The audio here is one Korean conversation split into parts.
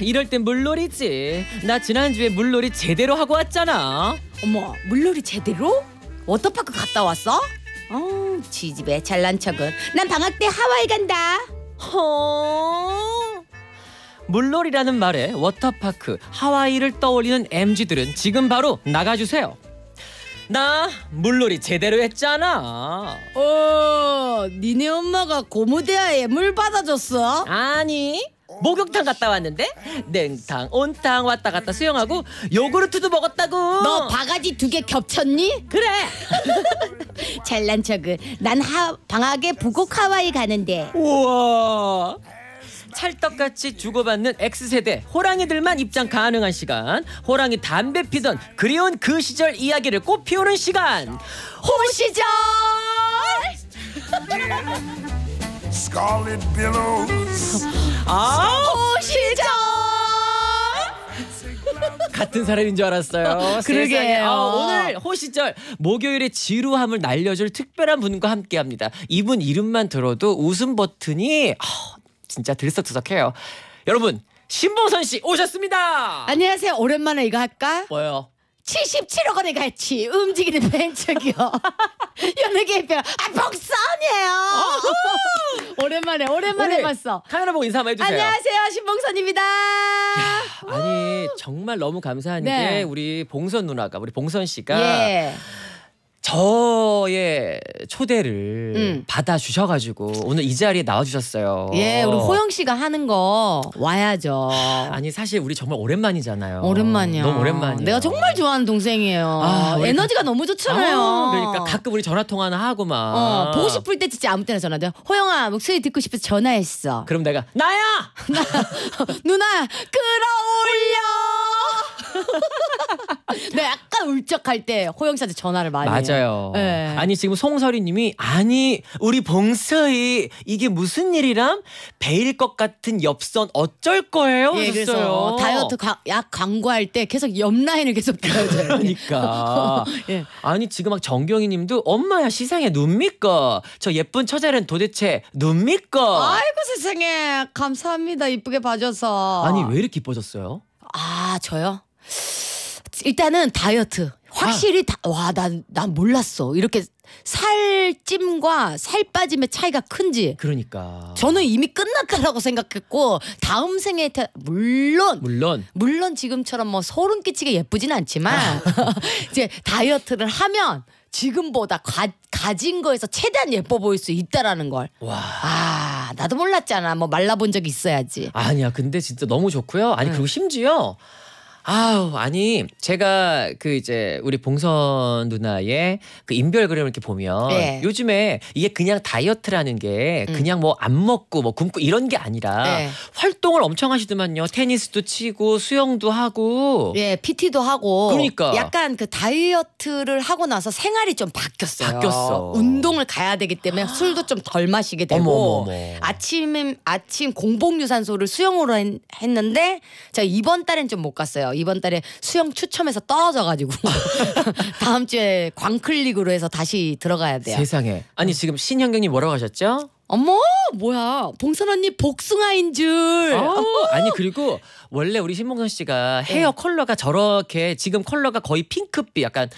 이럴 땐 물놀이지. 나 지난주에 물놀이 제대로 하고 왔잖아. 어머, 물놀이 제대로? 워터파크 갔다 왔어? 어, 지집에 잘난 척은. 난 방학 때 하와이 간다. 허. 물놀이라는 말에 워터파크, 하와이를 떠올리는 MG들은 지금 바로 나가주세요. 나 물놀이 제대로 했잖아. 어, 니네 엄마가 고무대야에 물 받아줬어? 아니, 목욕탕 갔다 왔는데 냉탕 온탕 왔다 갔다 수영하고 요구르트도 먹었다고 너 바가지 두 개 겹쳤니? 그래 잘난 척은난 하, 방학에 부곡 하와이 가는데 우와 찰떡같이 주고받는 X세대 호랑이들만 입장 가능한 시간 호랑이 담배 피던 그리운 그 시절 이야기를 꽃피우는 시간 호시절 scarlet billows. 아, 호시절 같은 사람인 줄 알았어요. 그러게 아, 오늘 호시절 목요일에 지루함을 날려줄 특별한 분과 함께합니다. 이분 이름만 들어도 웃음 버튼이 아, 진짜 들썩들썩해요. 여러분 신보선 씨 오셨습니다. 안녕하세요. 오랜만에 이거 할까? 뭐요? 77억 원의 가치 움직이는 벤처 기업 연예계별 아 복선이에요. 오랜만에 오랜만에 봤어. 카메라 보고 인사 한번 해주세요. 안녕하세요 신봉선입니다. 야, 아니 아. 정말 너무 감사한 네. 게 우리 봉선 누나가 우리 봉선 씨가. 예. 저의 초대를 음. 받아 주셔가지고 오늘 이 자리에 나와 주셨어요. 예, 우리 호영 씨가 하는 거 와야죠. 아니 사실 우리 정말 오랜만이잖아요. 오랜만이야. 너무 오랜만이야. 내가 정말 좋아하는 동생이에요. 아, 에너지가 그... 너무 좋잖아요. 아, 그러니까 가끔 우리 전화 통화나 하고 막 어, 보고 싶을 때 진짜 아무 때나 전화돼요. 호영아 목소리 듣고 싶어서 전화했어. 그럼 내가 나야 나, 누나 끌어올려. 네, 약간 울적할 때 호영 씨한테 전화를 많이 맞아요. 해요. 네. 아니 지금 송설이님이 아니 우리 봉서이 이게 무슨 일이람? 베일 것 같은 엽선 어쩔 거예요? 예, 그래서 다이어트 과- 약 광고할 때 계속 옆 라인을 계속 펴줘요. 그러니까 예. 아니 지금 막 정경희님도 엄마야 시상에 눈 믿고 저 예쁜 처자는 도대체 눈 믿고 아이고 세상에 감사합니다 이쁘게 봐줘서. 아니 왜 이렇게 이뻐졌어요? 아 저요? 일단은 다이어트. 아. 확실히 아. 와난난 난 몰랐어 이렇게 살찜과 살 빠짐의 차이가 큰지 그러니까 저는 이미 끝났다라고 생각했고 다음 생에 태... 물론 물론 물론 지금처럼 뭐 소름 끼치게 예쁘진 않지만 아. 이제 다이어트를 하면 지금보다 가, 가진 거에서 최대한 예뻐 보일 수 있다라는 걸. 와. 아, 나도 몰랐잖아. 뭐 말라본 적 있어야지. 아니야. 근데 진짜 너무 좋고요. 아니, 응. 그리고 심지어 아우 아니 제가 그 이제 우리 봉선 누나의 그 인별 그림을 이렇게 보면 네. 요즘에 이게 그냥 다이어트라는 게 음. 그냥 뭐 안 먹고 뭐 굶고 이런 게 아니라 네. 활동을 엄청 하시더만요 테니스도 치고 수영도 하고 예 PT도 하고 그러니까 약간 그 다이어트를 하고 나서 생활이 좀 바뀌었어요 바뀌었어 운동을 가야 되기 때문에 아. 술도 좀 덜 마시게 되고 아침 아침 공복유산소를 수영으로 했, 는데 제가 이번 달엔 좀 못 갔어요 이번 달에 수영 추첨에서 떨어져가지고 다음 주에 광클릭으로 해서 다시 들어가야 돼요. 세상에. 아니 네. 지금 신현경님 뭐라고 하셨죠? 어머 뭐야 봉선 언니 복숭아인 줄. 어, 아니 그리고 원래 우리 신봉선 씨가 헤어 네. 컬러가 저렇게 지금 컬러가 거의 핑크빛 약간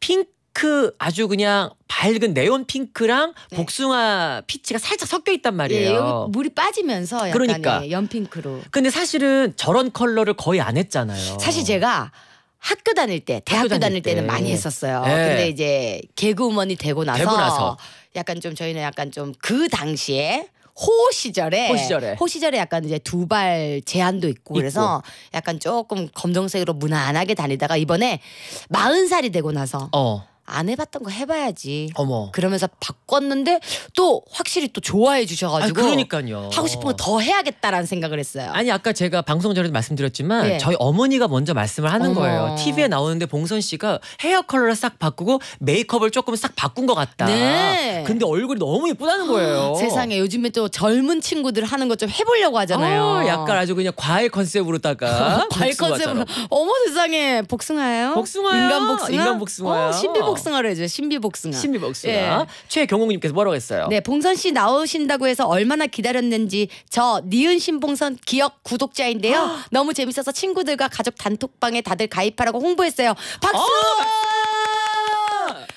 핑크 핑크 아주 그냥 밝은 네온 핑크랑 네. 복숭아 피치가 살짝 섞여 있단 말이에요. 예, 물이 빠지면서 약간 그러니까. 예, 연핑크로. 근데 사실은 저런 컬러를 거의 안 했잖아요. 사실 제가 학교 다닐 때, 대학교 다닐, 다닐 때는 많이 했었어요. 네. 근데 이제 개그우먼이 되고 나서, 되고 나서. 약간 좀 저희는 약간 좀 그 당시에 호 시절에 호 시절에 호 시절에 약간 이제 두 발 제한도 있고, 있고, 그래서 약간 조금 검정색으로 무난하게 다니다가 이번에 마흔 살이 되고 나서 어. 안 해봤던 거 해봐야지. 어머. 그러면서 바꿨는데 또 확실히 또 좋아해 주셔가지고. 아, 그러니까요. 하고 싶은 거 더 해야겠다라는 생각을 했어요. 아니 아까 제가 방송 전에도 말씀드렸지만 네. 저희 어머니가 먼저 말씀을 하는 어머. 거예요. TV에 나오는데 봉선 씨가 헤어 컬러를 싹 바꾸고 메이크업을 조금 싹 바꾼 것 같다. 네. 근데 얼굴이 너무 예쁘다는 거예요. 아, 세상에 요즘에 또 젊은 친구들 하는 것 좀 해보려고 하잖아요. 어, 약간 아주 그냥 과일 컨셉으로다가 과일 컨셉으로. 어머 세상에 복숭아예요? 복숭아 인간 복숭아. 인간 복숭아. 어, 신비 복숭아. 복숭아로 해줘요. 신비 복숭아. 신비 복숭아. 예. 최경옥님께서 뭐라고 했어요? 네, 봉선 씨 나오신다고 해서 얼마나 기다렸는지 저 니은 신봉선 기억 구독자인데요. 아. 너무 재밌어서 친구들과 가족 단톡방에 다들 가입하라고 홍보했어요. 박수! 어, 박수!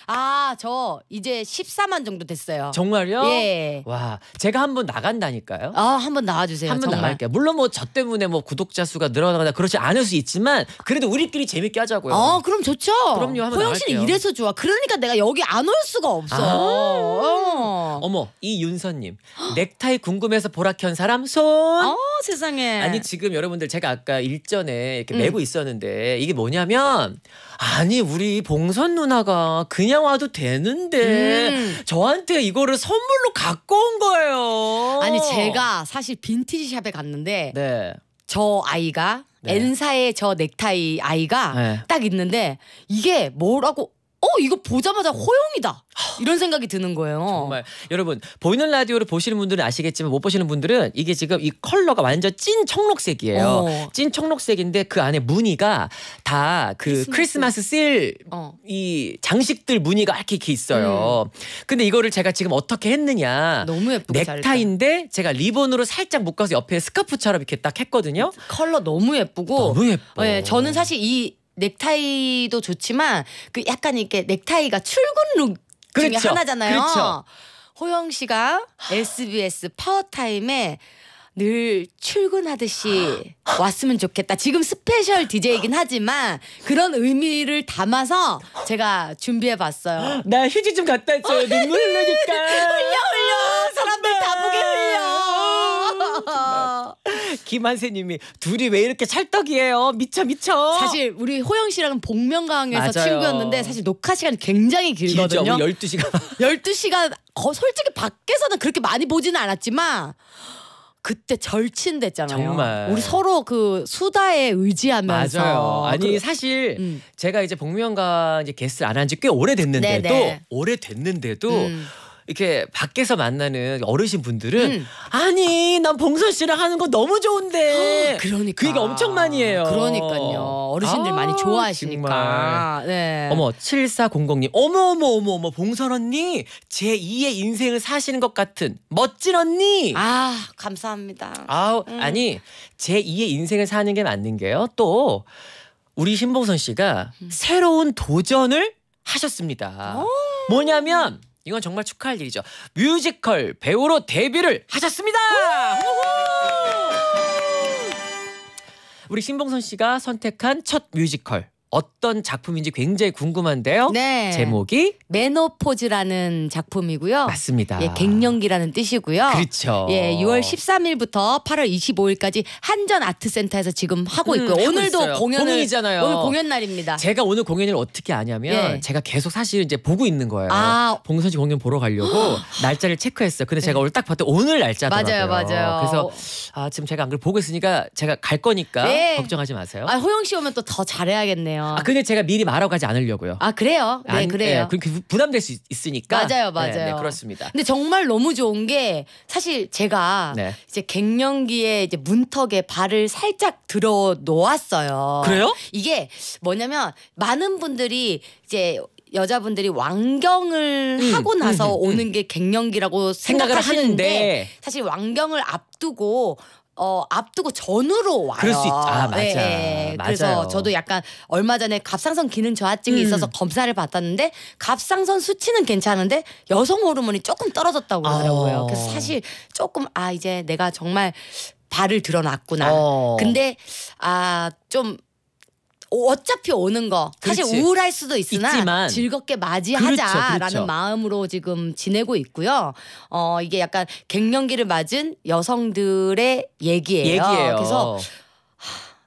아, 저 이제 14만 정도 됐어요. 정말요? 예. 와, 제가 한번 나간다니까요. 아, 한번 나와 주세요. 한 번 나갈게요. 물론 뭐 저 때문에 뭐 구독자 수가 늘어나거나 그렇지 않을 수 있지만 그래도 우리끼리 재밌게 하자고요. 아, 그럼 좋죠. 그럼요, 한번 호영 씨는 이래서 좋아. 그러니까 내가 여기 안 올 수가 없어. 아. 어. 어머. 어 이윤선님 넥타이 궁금해서 보라 켠 사람 손. 어 세상에. 아니 지금 여러분들 제가 아까 일전에 이렇게 음. 메고 있었는데 이게 뭐냐면 아니 우리 봉선 누나가 그냥 와도 되는데 음. 저한테 이거를 선물로 갖고 온 거예요. 아니 제가 사실 빈티지 샵에 갔는데 네. 저 아이가 네. N사의 저 넥타이 아이가 네. 딱 있는데 이게 뭐라고 어 이거 보자마자 호용이다 이런 생각이 드는 거예요. 정말 여러분 보이는 라디오를 보시는 분들은 아시겠지만 못 보시는 분들은 이게 지금 이 컬러가 완전 찐 청록색이에요. 어. 찐 청록색인데 그 안에 무늬가 다 그 크리스마스 씰이 어. 장식들 무늬가 이렇게, 이렇게 있어요. 음. 근데 이거를 제가 지금 어떻게 했느냐? 너무 예쁘게 넥타인데 이 제가 리본으로 살짝 묶어서 옆에 스카프처럼 이렇게 딱 했거든요. 컬러 너무 예쁘고 너무 예뻐. 네, 저는 사실 이 넥타이도 좋지만 그 약간 이렇게 넥타이가 출근룩 중에 그렇죠. 하나잖아요. 그렇죠. 호영 씨가 SBS 파워타임에 늘 출근하듯이 왔으면 좋겠다. 지금 스페셜 DJ이긴 하지만 그런 의미를 담아서 제가 준비해 봤어요. 나 휴지 좀 갖다 줘. 어, 눈물 흘리니까. 흘려 흘려. 사람들 다 보게 흘려. 김한세님이 둘이 왜 이렇게 찰떡이에요? 미쳐 미쳐. 사실 우리 호영 씨랑 은 복면가왕에서 친구였는데 사실 녹화 시간이 굉장히 길거든요. 12시간. 12시간 거, 솔직히 밖에서는 그렇게 많이 보지는 않았지만 그때 절친됐잖아요. 정말. 우리 서로 그 수다에 의지하면서. 맞아요. 아니 그, 사실 음. 제가 이제 복면가 이제 게스트 안한 지 꽤 오래됐는데도 오래됐는데도 음. 이렇게 밖에서 만나는 어르신 분들은 음. 아니 난 봉선 씨랑 하는 거 너무 좋은데 아, 그러니까 그 얘기 엄청 많이 해요. 그러니까요. 어르신들 아, 많이 좋아하시니까. 네. 어머 7400님 어머 어머 어머 어머 봉선 언니 제 2의 인생을 사시는 것 같은 멋진 언니. 아 감사합니다. 아우 음. 아니 제 2의 인생을 사는 게 맞는 게요. 또 우리 신봉선 씨가 음. 새로운 도전을 하셨습니다. 오. 뭐냐면 이건 정말 축하할 일이죠. 뮤지컬 배우로 데뷔를 하셨습니다. 우리 신봉선 씨가 선택한 첫 뮤지컬 어떤 작품인지 굉장히 궁금한데요. 네. 제목이 메노포즈라는 작품이고요. 맞습니다. 예, 갱년기라는 뜻이고요. 그렇죠. 예, 6월 13일부터 8월 25일까지 한전 아트센터에서 지금 하고 음, 있고요. 음, 오늘도 있어요. 공연을 공연이잖아요. 오늘 공연 날입니다. 제가 오늘 공연을 어떻게 아냐면 예. 제가 계속 사실 이제 보고 있는 거예요. 아. 봉선 씨 공연 보러 가려고 아. 날짜를 체크했어요. 근데 네. 제가 네. 오늘 딱 봤더니 오늘 날짜더라고요. 맞아요, 맞아요. 그래서 아, 지금 제가 안 그래 도 보고 있으니까 제가 갈 거니까 예. 걱정하지 마세요. 아, 호영 씨 오면 또 더 잘해야겠네요. 아 근데 제가 미리 말하고 가지 않으려고요. 아 그래요. 네 안, 네, 그래요. 예, 그 부담될 수 있, 으니까 맞아요, 맞아요. 네, 네, 그렇습니다. 근데 정말 너무 좋은 게 사실 제가 네. 이제 갱년기에 이제 문턱에 발을 살짝 들어 놓았어요. 그래요? 이게 뭐냐면 많은 분들이 이제 여자분들이 왕경을 음, 하고 음, 나서 음, 음, 오는 게 갱년기라고 생각을 하는데 하는데. 사실 왕경을 앞두고 어 앞두고 전후로 와요. 그럴 수 있죠. 아, 맞아. 네, 네, 맞아요. 그래서 저도 약간 얼마 전에 갑상선 기능 저하증이 음. 있어서 검사를 받았는데 갑상선 수치는 괜찮은데 여성 호르몬이 조금 떨어졌다고 하더라고요. 어. 그래서 사실 조금 아 이제 내가 정말 발을 드러놨구나. 어. 근데 아좀 어차피 오는 거 사실 그렇지. 우울할 수도 있으나 있지만. 즐겁게 맞이하자라는 그렇죠, 그렇죠. 마음으로 지금 지내고 있고요. 어 이게 약간 갱년기를 맞은 여성들의 얘기예요. 얘기예요. 그래서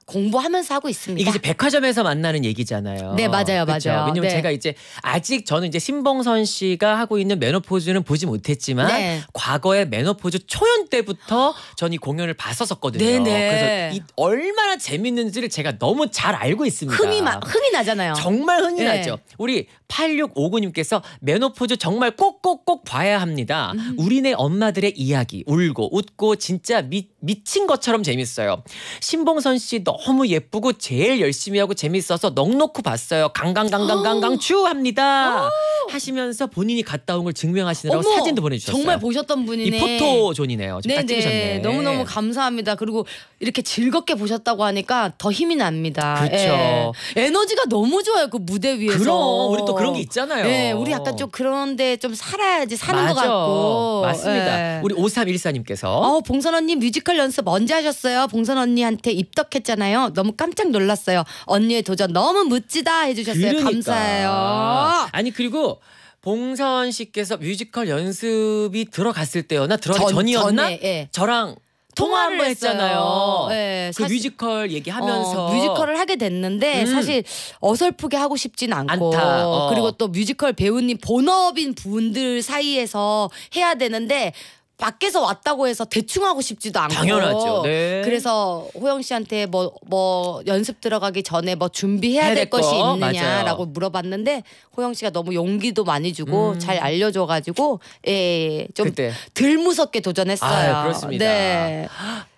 공부하면서 하고 있습니다. 이게 이제 백화점에서 만나는 얘기잖아요. 네, 맞아요, 그쵸? 맞아요. 왜냐면 네. 제가 이제 아직 저는 이제 신봉선 씨가 하고 있는 메노포즈는 보지 못했지만 네. 과거에 메노포즈 초연 때부터 전이 공연을 봤었었거든요. 네네. 그래서 이 얼마나 재밌는지를 제가 너무 잘 알고 있습니다. 흥이 마, 흥이 나잖아요. 정말 흥이 네. 나죠. 우리 8659님께서 메노포즈 정말 꼭꼭꼭 봐야 합니다. 음. 우리네 엄마들의 이야기 울고 웃고 진짜 미, 미친 것처럼 재밌어요. 신봉선 씨너 너무 예쁘고 제일 열심히 하고 재밌어서 넉넉히 봤어요. 강강강강강강 어. 추합니다. 어. 하시면서 본인이 갔다 온 걸 증명하시느라고 어머, 사진도 보내주셨어요. 정말 보셨던 분이네. 이 포토존이네요. 지금 딱 찍으셨네. 너무너무 감사합니다. 그리고 이렇게 즐겁게 보셨다고 하니까 더 힘이 납니다. 그렇죠. 예. 에너지가 너무 좋아요. 그 무대 위에서. 그럼 우리 또 그런 게 있잖아요. 네, 우리 약간 좀 그런데 좀 살아야지 사는 맞아. 것 같고. 맞습니다. 예. 우리 5314님께서 어, 봉선 언니 뮤지컬 연습 언제 하셨어요? 봉선 언니한테 입덕했잖아요. 있잖아요. 너무 깜짝 놀랐어요. 언니의 도전 너무 멋지다 해주셨어요. 그러니까. 감사해요. 아니 그리고 봉사 씨께서 뮤지컬 연습이 들어갔을 때였나 들어가기 전, 이었나 전에, 예. 저랑 통화 한 번 했잖아요. 네, 그 뮤지컬 얘기하면서 어, 뮤지컬을 하게 됐는데 음. 사실 어설프게 하고 싶진 않고 어. 그리고 또 뮤지컬 배우님 본업인 분들 사이에서 해야 되는데 밖에서 왔다고 해서 대충 하고 싶지도 않고 당연하죠. 네. 그래서 호영 씨한테 뭐뭐 뭐 연습 들어가기 전에 뭐 준비해야 될 거. 것이 있느냐라고 물어봤는데 호영 씨가 너무 용기도 많이 주고 음. 잘 알려줘 가지고 예좀 덜 무섭게 도전했어요. 아, 그렇습니다. 네.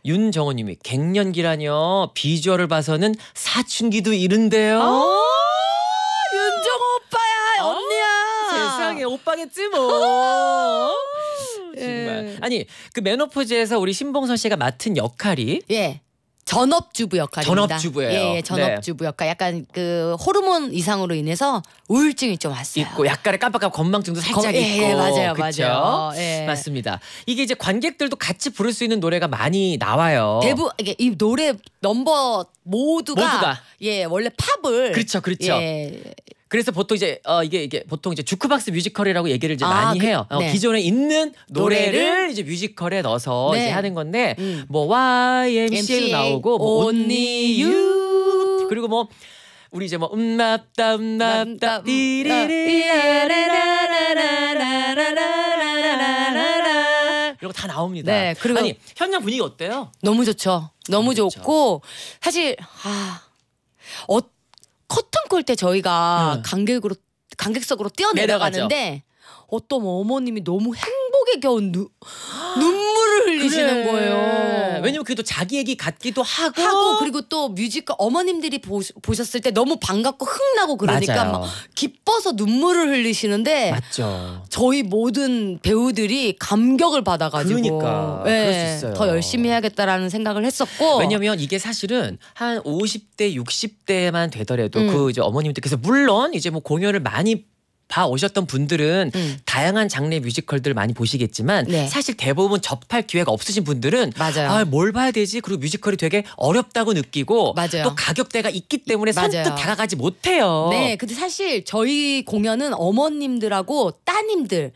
윤정호 님이 갱년기라뇨. 비주얼을 봐서는 사춘기도 이른데요. 어! 윤정호 오빠야, 아, 언니야. 세상에 오빠겠지 뭐. 정말. 예. 아니 그 매너포즈에서 우리 신봉선 씨가 맡은 역할이 예. 전업주부 역할입니다. 전업주부예요. 예, 예 전업주부 네. 역할. 약간 그 호르몬 이상으로 인해서 우울증이 좀 왔어요. 있고 약간의 깜빡깜 건망증도 살짝 거, 예, 있고. 예, 맞아요, 그쵸? 맞아요. 예. 맞습니다. 이게 이제 관객들도 같이 부를 수 있는 노래가 많이 나와요. 대부 이게 이 노래 넘버 모두가, 모두가. 예 원래 팝을 그렇죠, 그렇죠. 예, 그래서 보통 이제 어 이게 이게 보통 이제 주크박스 뮤지컬이라고 얘기를 이제 아, 많이 그, 해요. 어, 네. 기존에 있는 노래를, 이제 뮤지컬에 넣어서 네. 이제 하는 건데 음. 뭐 YMCA도 나오고 뭐 Only You 그리고 뭐 우리 이제 뭐 음납다 음납다 디리리라라라라라라라라라라 이런 거다 나옵니다. 네, 그리고 아니 현장 분위기 어때요? 너무 좋죠. 너무, 너무 좋고 좋죠. 사실 아 어떤 커튼콜 때 저희가 응. 간격으로 간격석으로 뛰어 내려가는데 어떤 어머님이 너무 행복에 겨운 누, 눈물을 흘리시는 그래. 거예요. 왜냐면 그게 또 자기 얘기 같기도 하고. 하고 그리고 또 뮤지컬 어머님들이 보, 보셨을 때 너무 반갑고 흥나고 그러니까 막 기뻐서 눈물을 흘리시는데 맞죠. 저희 모든 배우들이 감격을 받아가지고 그러니까 네, 더 열심히 해야겠다라는 생각을 했었고 왜냐면 이게 사실은 한 50대 60대만 되더라도 음. 그 이제 어머님들께서 물론 이제 뭐 공연을 많이 봐 오셨던 분들은 음. 다양한 장르의 뮤지컬들 많이 보시겠지만 네. 사실 대부분 접할 기회가 없으신 분들은 맞아요. 아, 뭘 봐야 되지? 그리고 뮤지컬이 되게 어렵다고 느끼고 맞아요. 또 가격대가 있기 때문에 맞아요. 선뜻 다가가지 못해요. 네, 근데 사실 저희 공연은 어머님들하고 따님들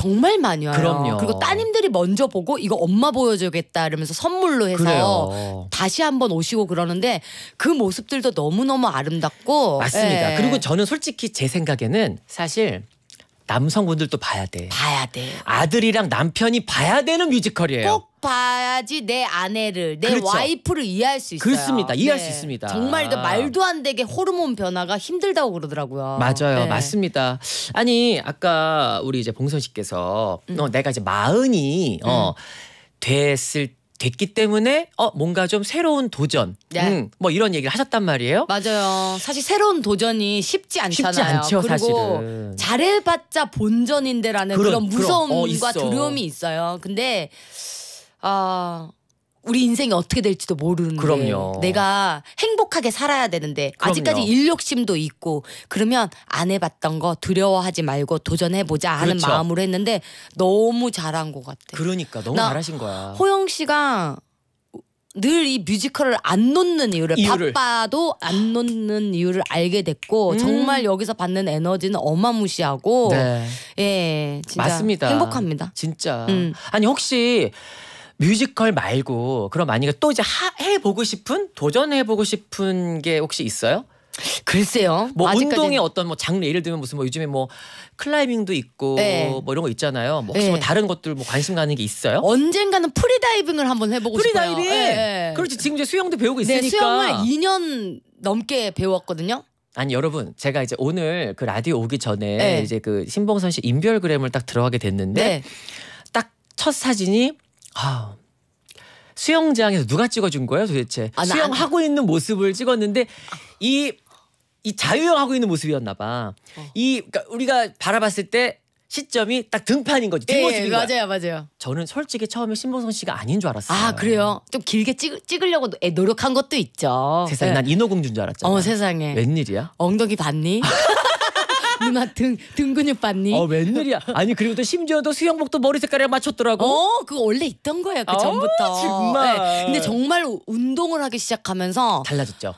정말 많이 와요. 그럼요. 그리고 따님들이 먼저 보고 이거 엄마 보여줘야겠다 이러면서 선물로 해서 그래요. 다시 한번 오시고 그러는데 그 모습들도 너무너무 아름답고 맞습니다. 예. 그리고 저는 솔직히 제 생각에는 사실 남성분들도 봐야 돼. 봐야 돼. 아들이랑 남편이 봐야 되는 뮤지컬이에요. 봐야지 내 아내를 내 그렇죠. 와이프를 이해할 수 있어요. 그렇습니다. 이해할 네. 수 있습니다. 정말 그 말도 안 되게 호르몬 변화가 힘들다고 그러더라고요. 맞아요. 네. 맞습니다. 아니 아까 우리 이제 봉선 씨께서 음. 어, 내가 이제 마흔이 어, 음. 됐을 됐기 때문에 어 뭔가 좀 새로운 도전 네. 음, 뭐 이런 얘기를 하셨단 말이에요. 맞아요. 사실 새로운 도전이 쉽지 않잖아요. 쉽지 않죠, 그리고 사실은. 잘해봤자 본전인데라는 그런, 그런 어, 무서움과 그런, 어, 두려움이 있어요. 근데 아 우리 인생이 어떻게 될지도 모르는데 그럼요. 내가 행복하게 살아야 되는데 그럼요. 아직까지 인욕심도 있고 그러면 안 해봤던 거 두려워하지 말고 도전해보자 하는 그렇죠. 마음으로 했는데 너무 잘한 것 같아. 그러니까 너무 잘하신 거야. 호영 씨가 늘 이 뮤지컬을 안 놓는 이유를, 이유를, 바빠도 안 놓는 이유를 알게 됐고 음. 정말 여기서 받는 에너지는 어마무시하고 네. 예 진짜 맞습니다. 행복합니다. 진짜 음. 아니 혹시 뮤지컬 말고 그럼 아니가 또 이제 하, 해보고 싶은 도전해보고 싶은 게 혹시 있어요? 글쎄요. 뭐 아직까지는... 운동의 어떤 뭐 장르 예를 들면 무슨 뭐 요즘에 뭐 클라이밍도 있고 네. 뭐 이런 거 있잖아요. 뭐 혹시 네. 뭐 다른 것들 뭐 관심 가는 게 있어요? 언젠가는 프리다이빙을 한번 해보고 프리다이빙? 싶어요. 프리다이빙. 네, 네. 그렇지 지금 이제 수영도 배우고 네, 있으니까. 네, 수영을 2년 넘게 배웠거든요. 아니 여러분 제가 이제 오늘 그 라디오 오기 전에 네. 이제 그 신봉선 씨 인별그램을 딱 들어가게 됐는데 딱 첫 사진이 아. 수영장에서 누가 찍어준 거예요 도대체 아, 수영하고 안... 있는 모습을 찍었는데 이, 이 자유형하고 있는 모습이었나 봐이 어. 그러니까 우리가 바라봤을 때 시점이 딱 등판인 거지 예, 예, 뒷모습인 예, 맞아요, 맞아요. 저는 솔직히 처음에 신봉선 씨가 아닌 줄 알았어요. 아 그래요? 좀 길게 찍, 찍으려고 노력한 것도 있죠. 세상에 네. 난 인어공주인 줄 알았잖아. 어 세상에. 웬일이야? 엉덩이 봤니? 누나 등, 등 근육 봤니? 어 웬일이야. 아니 그리고 또 심지어 또 수영복도 머리 색깔에 맞췄더라고. 어 그거 원래 있던 거야 그 아, 전부터. 정말. 네. 근데 정말 운동을 하기 시작하면서 달라졌죠.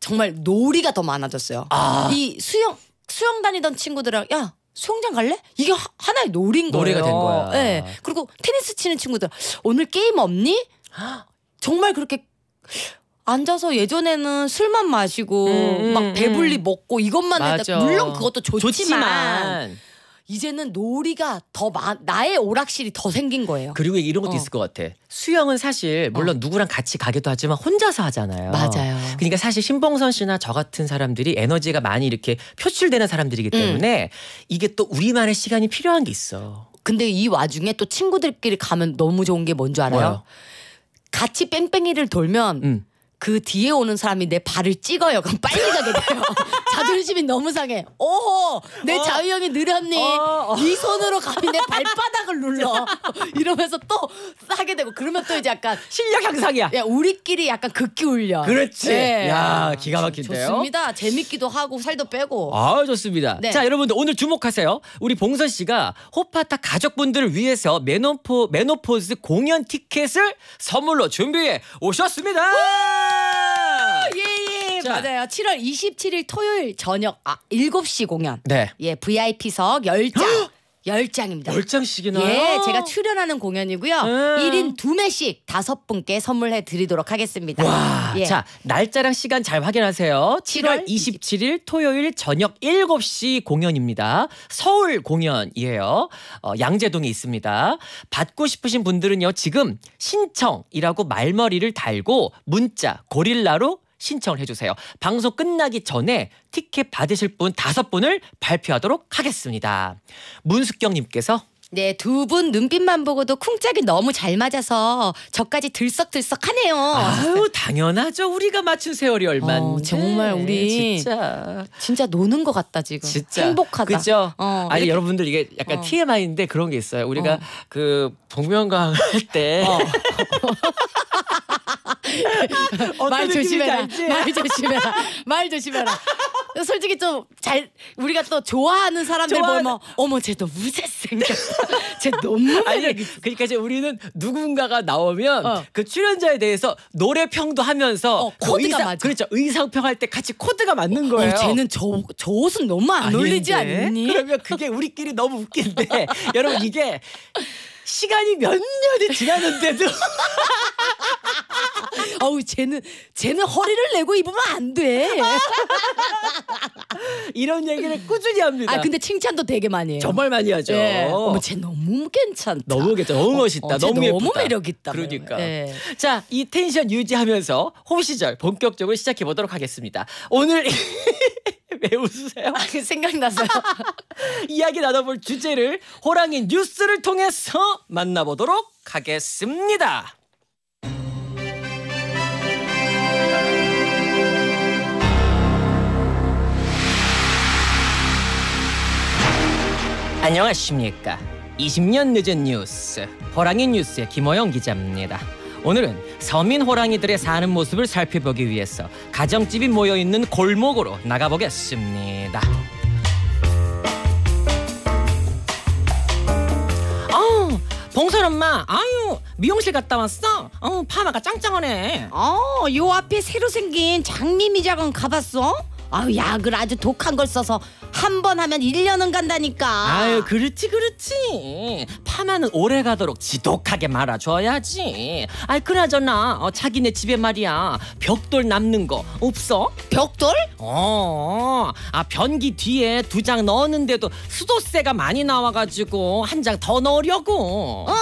정말 놀이가 더 많아졌어요. 아. 이 수영 수영 다니던 친구들하고야 수영장 갈래? 이게 하, 나의 놀인 거예요. 놀이가 된 거야. 네. 그리고 테니스 치는 친구들 오늘 게임 없니? 정말 그렇게 앉아서 예전에는 술만 마시고 음, 음 막 음. 배불리 음. 먹고 이것만 했다. 물론 그것도 좋지만, 좋지만. 이제는 놀이가 더 마, 나의 오락실이 더 생긴 거예요. 그리고 이런 것도 어. 있을 것 같아. 수영은 사실 물론 어. 누구랑 같이 가기도 하지만 혼자서 하잖아요. 맞아요. 그러니까 사실 신봉선 씨나 저 같은 사람들이 에너지가 많이 이렇게 표출되는 사람들이기 음. 때문에 음. 이게 또 우리만의 시간이 필요한 게 있어. 근데 이 와중에 또 친구들끼리 가면 너무 좋은 게 뭔 줄 알아요? 뭐요? 같이 뺑뺑이를 돌면 음. 그 뒤에 오는 사람이 내 발을 찍어요. 그럼 빨리 가게 돼요. 자존심이 너무 상해. 오호, 내 어. 자유형이 느렸니? 어, 어. 네 손으로 감히 내 발바닥을 눌러. 이러면서 또 싸게 되고 그러면 또 이제 약간 실력 향상이야. 야, 우리끼리 약간 극기 울려. 그렇지. 네. 야, 기가 막힌데요. 좋습니다. 재밌기도 하고 살도 빼고. 아, 좋습니다. 네. 자, 여러분들 오늘 주목하세요. 우리 봉선 씨가 호파타 가족분들을 위해서 메노포 메노포즈 공연 티켓을 선물로 준비해 오셨습니다. 자. 맞아요. 7월 27일 토요일 저녁 아, 7시 공연. 네. 예, VIP석 10장. 10장입니다. 10장씩이나? 예, 제가 출연하는 공연이고요. 음. 1인 2매씩 5분께 선물해 드리도록 하겠습니다. 와, 예. 자, 날짜랑 시간 잘 확인하세요. 7월 27일 토요일 저녁 7시 공연입니다. 서울 공연이에요. 어, 양재동에 있습니다. 받고 싶으신 분들은요, 지금 신청이라고 말머리를 달고 문자 고릴라로 신청을 해주세요. 방송 끝나기 전에 티켓 받으실 분 다섯 분을 발표하도록 하겠습니다. 문숙경님께서 네, 두 분 눈빛만 보고도 쿵짝이 너무 잘 맞아서 저까지 들썩들썩하네요. 아유, 당연하죠. 우리가 맞춘 세월이 얼마 어, 정말 우리 진짜 진짜 노는 것 같다 지금. 진짜 행복하다. 그죠? 어, 아니 이렇게. 여러분들 이게 약간 어. TMI인데 그런 게 있어요. 우리가 어. 그 복면가왕 할때 어. 말 조심해라. 말 조심해라. 말 조심해라. 솔직히 좀 잘 우리가 또 좋아하는 사람들 좋아하는... 보면 어머 쟤 너무 잘생겼다. 쟤 너무 아니 그러니까 이제 우리는 누군가가 나오면 어. 그 출연자에 대해서 노래 평도 하면서 어, 코드가 의상, 맞아. 그렇죠. 의상 평할 때 같이 코드가 맞는 어, 거예요. 어, 쟤는 저, 저 옷은 너무 안아 어울리지 않니? 그러면 그게 우리끼리 너무 웃긴데 여러분 이게 시간이 몇 년이 지났는데도 어우 쟤는 쟤는 허리를 내고 입으면 안 돼. 이런 얘기를 꾸준히 합니다. 아 근데 칭찬도 되게 많이 해요. 정말 많이 하죠. 네. 어머 쟤 너무 괜찮다. 너무 괜찮다. 너무 어, 멋있다. 어, 너무 예쁘다. 너무 매력 있다. 그러니까. 네. 예. 자이 텐션 유지하면서 호시절 본격적으로 시작해 보도록 하겠습니다. 오늘 왜 웃으세요? 아, 그 생각나서요. 이야기 나눠볼 주제를 호랑이 뉴스를 통해서 만나보도록 하겠습니다. 안녕하십니까. 20년 늦은 뉴스 호랑이 뉴스의 김호영 기자입니다. 오늘은 서민 호랑이들의 사는 모습을 살펴보기 위해서 가정집이 모여 있는 골목으로 나가보겠습니다. 어, 봉선 엄마, 아유 미용실 갔다 왔어? 어, 파마가 짱짱하네. 어, 요 앞에 새로 생긴 장미 미작은 가봤어? 아유 약을 아주 독한 걸 써서 한 번 하면 일년은 간다니까. 아유 그렇지 그렇지. 파마는 오래 가도록 지독하게 말아줘야지. 아이 그나저나 어, 자기네 집에 말이야 벽돌 남는 거 없어? 벽돌? 어. 아 변기 뒤에 두 장 넣었는데도 수도세가 많이 나와가지고 한 장 더 넣으려고. 어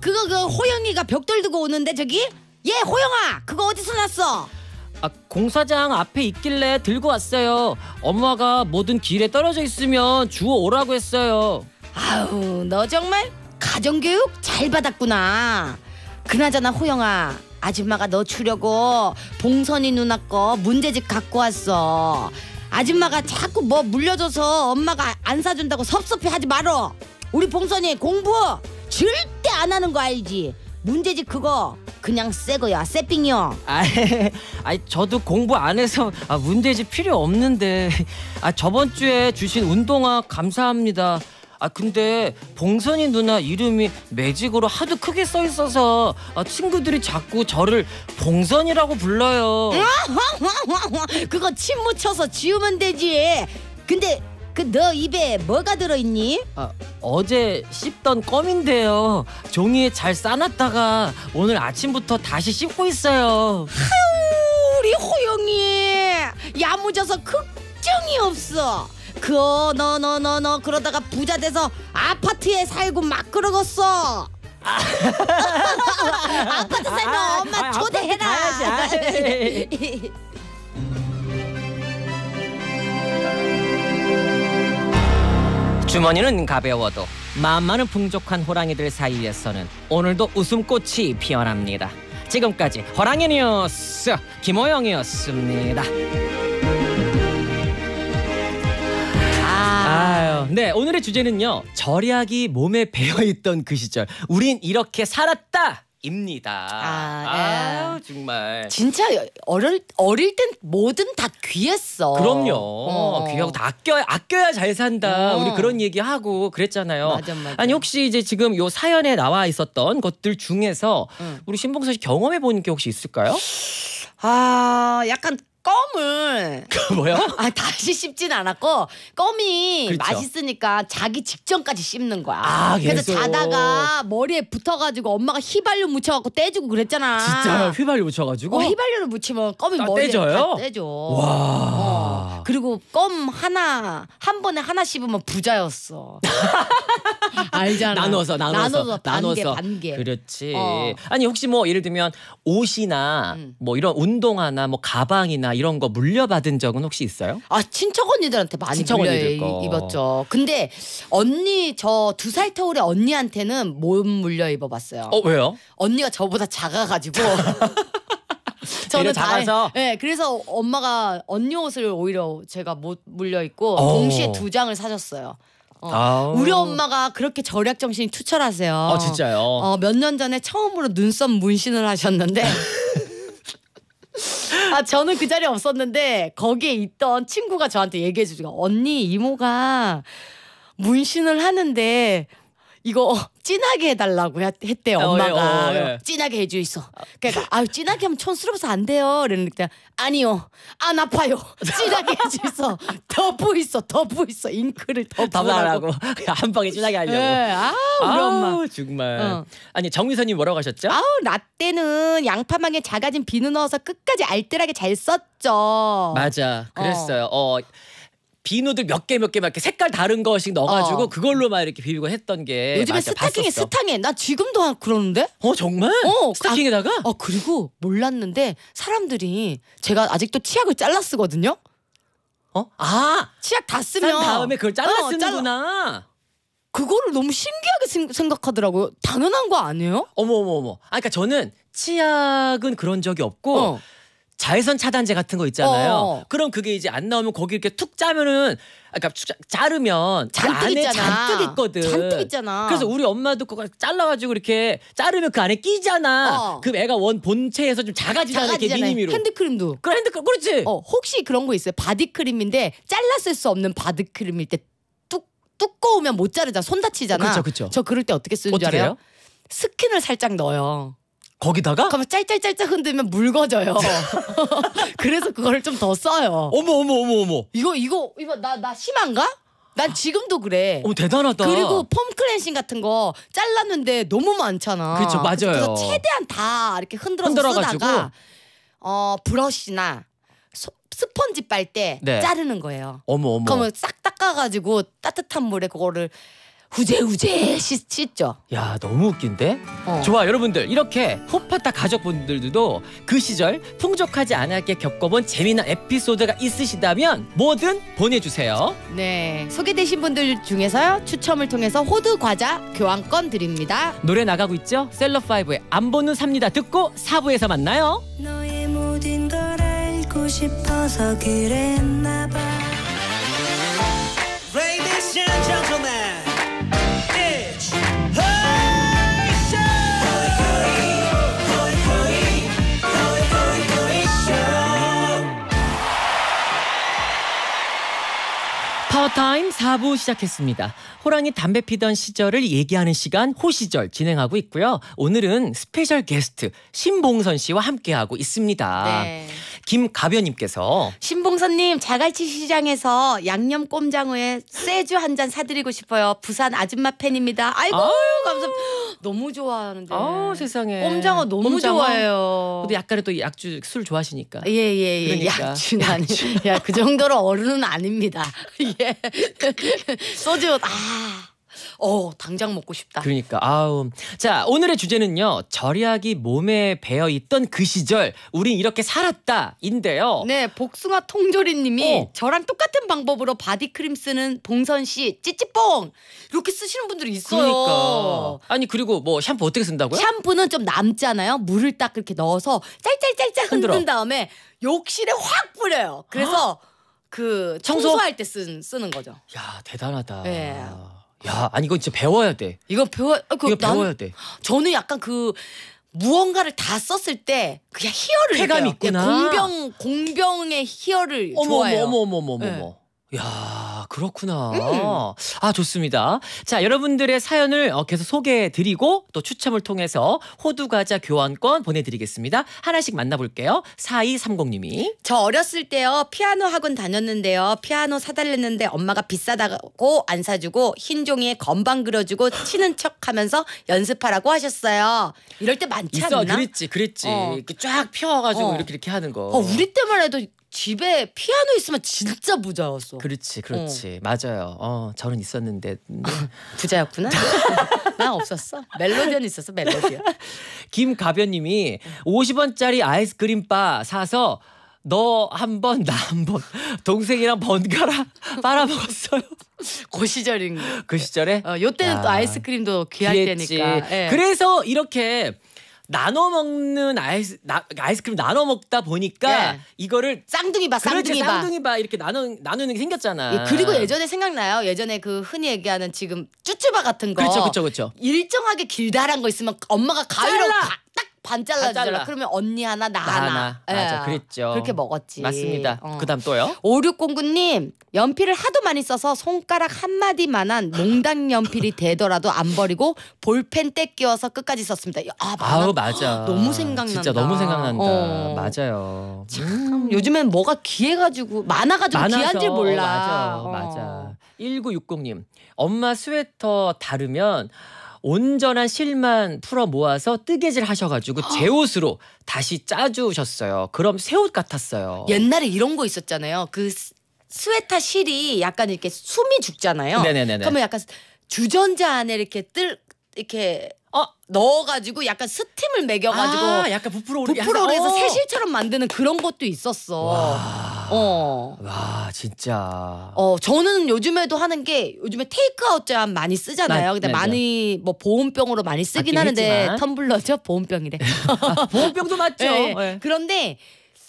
그거 그 호영이가 벽돌 두고 오는데 저기? 예 호영아 그거 어디서 났어? 아, 공사장 앞에 있길래 들고 왔어요. 엄마가 모든 길에 떨어져 있으면 주워 오라고 했어요. 아우, 너 정말 가정교육 잘 받았구나. 그나저나 호영아, 아줌마가 너 주려고 봉선이 누나 거 문제집 갖고 왔어. 아줌마가 자꾸 뭐 물려줘서 엄마가 안 사준다고 섭섭해 하지 말어. 우리 봉선이 공부 절대 안 하는 거 알지? 문제집 그거 그냥 새 거야 새삥이요 아, 아이 저도 공부 안 해서 아, 문제집 필요 없는데 아 저번 주에 주신 운동화 감사합니다. 아 근데 봉선이 누나 이름이 매직으로 하도 크게 써 있어서 아, 친구들이 자꾸 저를 봉선이라고 불러요. 그거 침 묻혀서 지우면 되지 근데 그너 입에 뭐가 들어있니? 아, 어제 씹던 껌인데요. 종이에 잘 싸놨다가 오늘 아침부터 다시 씹고 있어요. 아우 우리 호영이 야무져서 걱정이 없어. 그너너너너 너, 너, 너, 그러다가 부자 돼서 아파트에 살고 막 그러겠어. 아파트 살면 아, 엄마 아, 초대해라. 아, 주머니는 가벼워도 마음만은 풍족한 호랑이들 사이에서는 오늘도 웃음꽃이 피어납니다. 지금까지 호랑이 뉴스 김호영이었습니다. 아. 아유, 네 오늘의 주제는요 절약이 몸에 배어 있던 그 시절 우린 이렇게 살았다 입니다. 아, 아 정말. 진짜 어릴 어릴 땐 뭐든 다 귀했어. 그럼요. 어. 귀하고 다 아껴야 아껴야 잘 산다. 어. 우리 그런 얘기 하고 그랬잖아요. 맞아, 맞아. 아니 혹시 이제 지금 요 사연에 나와 있었던 것들 중에서 응. 우리 신봉선 씨 경험해 본 게 혹시 있을까요? 아, 약간 껌을 그 뭐야? 아 다시 씹진 않았고 껌이 그렇죠. 맛있으니까 자기 직전까지 씹는 거야. 아, 그래서 자다가 머리에 붙어가지고 엄마가 휘발유 묻혀갖고 떼주고 그랬잖아. 진짜 휘발유 묻혀가지고? 어, 휘발유를 묻히면 껌이 머리에 떼져요? 떼줘. 와. 어. 그리고 껌 하나 한 번에 하나 씹으면 부자였어. 알잖아. 나눠서 나눠서 나눠서 반 개, 반 개. 그렇지. 어. 아니 혹시 뭐 예를 들면 옷이나 음. 뭐 이런 운동화나 뭐 가방이나 이런거 물려받은 적은 혹시 있어요? 아 친척 언니들한테 많이 친척 물려 언니들 거. 입었죠. 근데 언니 저 두 살 터울의 언니한테는 못 물려 입어봤어요. 어 왜요? 언니가 저보다 작아가지고. 저는 작아서. 다, 예, 네, 그래서 엄마가 언니 옷을 오히려 제가 못 물려 입고 오. 어. 동시에 두 장을 사셨어요. 어. 우리 엄마가 그렇게 절약 정신이 투철하세요. 아 진짜요? 어, 몇 년 전에 처음으로 눈썹 문신을 하셨는데 아 저는 그 자리에 없었는데 거기에 있던 친구가 저한테 얘기해 주죠. 언니 이모가 문신을 하는데 이거 어, 진하게 해달라고 했대요 어, 예, 엄마가 어, 예, 어, 예. 진하게 해주 있어 그러니까 아유 진하게 하면 촌스러워서 안 돼요 이러는데 아니요 안 아파요 진하게 해주이소 더 부있어 더 부있어 잉크를 덮어으라고한 방에 진하게 하려고 예, 아우 우리 아우, 엄마 정말 어. 아니 정유선님 뭐라고 하셨죠? 아우 라떼는 양파망에 작아진 비누 넣어서 끝까지 알뜰하게 잘 썼죠 맞아 어. 그랬어요 어. 비누들 몇 개 몇 개 막 이렇게 색깔 다른 거씩 넣어가지고 어. 그걸로 막 이렇게 비비고 했던 게 요즘에 스타킹에 스타킹 스탕에 나 지금도 그러는데? 어 정말? 어, 아, 스타킹에다가? 어 그리고 몰랐는데 사람들이 제가 아직도 치약을 잘라 쓰거든요. 어? 아! 치약 다 쓰면 다음에 그걸 잘라 어, 쓰는구나. 그거를 너무 신기하게 생- 생각하더라고요. 당연한 거 아니에요? 어머 어머 어머. 아 그러니까 저는 치약은 그런 적이 없고 어. 자외선 차단제 같은 거 있잖아요. 어, 어. 그럼 그게 이제 안 나오면 거기 이렇게 툭 짜면은 아까 그러니까 자르면 잔뜩 그 안에 있잖아. 잔뜩 있거든. 잔뜩 있잖아. 그래서 우리 엄마도 그거 잘라가지고 이렇게 자르면 그 안에 끼잖아. 어. 그 애가 원 본체에서 좀 작아지잖아. 작아지잖아. 이렇게 미니미로. 핸드크림도. 그래 핸드크림 그렇지. 어, 혹시 그런 거 있어요? 바디크림인데 잘랐을 수 없는 바디크림일 때 뚝, 두꺼우면 못 자르잖아. 손 다치잖아. 그렇죠, 그렇죠. 저 그럴 때 어떻게 쓰는 줄 알아요? 스킨을 살짝 넣어요. 거기다가? 그러면 짤짤짤짤 흔들면 묽어져요. 그래서 그걸 좀 더 써요. 어머 어머 어머 어머. 이거 이거 이거 나나 심한가? 난 지금도 그래. 어 대단하다. 그리고 폼 클렌싱 같은 거 잘랐는데 너무 많잖아. 그렇죠 맞아요. 그래서 최대한 다 이렇게 흔들어서 흔들어가지고. 쓰다가 어 브러쉬나 소, 스펀지 빨때 네. 자르는 거예요. 어머 어머. 그러면 싹 닦아가지고 따뜻한 물에 그거를 후제후제 씻죠. 야 너무 웃긴데? 어. 좋아 여러분들 이렇게 호파타 가족분들도 그 시절 풍족하지 않게 겪어본 재미난 에피소드가 있으시다면 뭐든 보내주세요. 네 소개되신 분들 중에서요 추첨을 통해서 호두 과자 교환권 드립니다. 노래 나가고 있죠? 셀럽5의 안 보는 삽니다 듣고 4부에서 만나요. 너의 모든 걸 알고 싶어서 그랬나 봐. Ladies and gentlemen 스타워타임 4부 시작했습니다. 호랑이 담배 피던 시절을 얘기하는 시간 호시절 진행하고 있고요. 오늘은 스페셜 게스트 신봉선 씨와 함께하고 있습니다. 네. 김가변님께서 신봉선님 자갈치 시장에서 양념 꼼장어에 쇠주 한 잔 사드리고 싶어요. 부산 아줌마 팬입니다. 아이고 아. 아유. 감사합니다. 너무 좋아하는데. 아 세상에. 꼼장어 너무 꼼장어? 좋아해요. 근데 약간의 또 약주 술 좋아하시니까. 예예예. 예, 예. 그러니까. 약주 아니. 야그 정도로 어른은 아닙니다. 예. 소주 아. 어 당장 먹고 싶다. 그러니까 아우 자 오늘의 주제는요 절약이 몸에 배어 있던 그 시절 우린 이렇게 살았다인데요. 네 복숭아 통조림님이 어. 저랑 똑같은 방법으로 바디 크림 쓰는 봉선 씨 찌찌뽕 이렇게 쓰시는 분들이 있어요. 그러니까 아니 그리고 뭐 샴푸 어떻게 쓴다고요? 샴푸는 좀 남잖아요. 물을 딱그렇게 넣어서 짤짤짤짤 흔들어. 흔든 다음에 욕실에 확 뿌려요. 그래서 아? 그 청소? 청소할 때 쓴, 쓰는 거죠. 야 대단하다. 네. 야, 아니 이거 진짜 배워야 돼. 이거 배워 아, 그 이거 난- 배워야 돼. 저는 약간 그 무언가를 다 썼을 때 그냥 희열을 쾌감이 느껴요. 예, 공병 공병의 희열을 어머 좋아해요. 어머 어머 어머 어머 어머. 예. 야, 그렇구나. 음. 아, 좋습니다. 자, 여러분들의 사연을 어, 계속 소개해 드리고 또 추첨을 통해서 호두 과자 교환권 보내 드리겠습니다. 하나씩 만나 볼게요. 4230 님이. 저 어렸을 때요. 피아노 학원 다녔는데요. 피아노 사달랬는데 엄마가 비싸다고 안 사주고 흰 종이에 건방 그려 주고 치는 척 하면서 연습하라고 하셨어요. 이럴 때 많지 있어, 그랬지. 그랬지. 어. 쫙펴 가지고 어. 이렇게 이렇게 하는 거. 어, 우리 때만 해도 집에 피아노 있으면 진짜 부자였어. 그렇지, 어. 그렇지. 어. 맞아요. 어, 저는 있었는데 부자였구나. 나 없었어. 멜로디언 있었어, 멜로디언. 김가변님이 50원짜리 아이스크림 바 사서 너 한 번 나 한 번 동생이랑 번갈아 빨아 먹었어요. 그 시절인 거. 그 시절에? 어, 요때는 야, 또 아이스크림도 귀할 귀했지. 때니까. 예. 그래서 이렇게 나눠 먹는 아이스 나, 아이스크림 나눠 먹다 보니까 예. 이거를 쌍둥이 바 그렇죠. 쌍둥이 바 쌍둥이 바 이렇게 나누 나누는 게 생겼잖아. 예, 그리고 예전에 생각나요. 예전에 그 흔히 얘기하는 지금 쭈쭈바 같은 거. 그렇죠, 그렇죠, 그렇죠. 일정하게 길다란 거 있으면 엄마가 가위로 가, 딱반 잘라 주잖아. 그러면 언니 하나 나, 나 하나. 하나. 맞아. 예. 그랬죠. 그렇게 먹었지. 맞습니다. 어. 그다음 또요? 오륙공9님 연필을 하도 많이 써서 손가락 한 마디만한 몽당 연필이 되더라도 안 버리고 볼펜 떼 끼워서 끝까지 썼습니다. 아, 아우 맞아. 너무 생각난다. 진짜 너무 생각난다. 어. 맞아요. 참 음. 요즘엔 뭐가 귀해가지고 많아가지고 많아서, 귀한 줄 몰라. 맞아, 어. 맞아. 1960님 엄마 스웨터 다르면 온전한 실만 풀어 모아서 뜨개질 하셔가지고 제 옷으로 다시 짜주셨어요. 그럼 새 옷 같았어요. 옛날에 이런 거 있었잖아요. 그 스- 웨터 실이 약간 이렇게 숨이 죽잖아요. 네네네네. 그러면 약간 주전자 안에 이렇게 뜰 이렇게 어 넣어가지고 약간 스팀을 매겨가지고 아, 약간 부풀어오르 부풀어 해서 세실처럼 어. 만드는 그런 것도 있었어. 와. 어. 와 진짜. 어 저는 요즘에도 하는 게 요즘에 테이크아웃 잔 많이 쓰잖아요. 나, 근데 네, 네. 많이 네. 뭐 보온병으로 많이 쓰긴 아, 하는데 했지만. 텀블러죠 보온병이래. 보온병도 맞죠. 네. 네. 그런데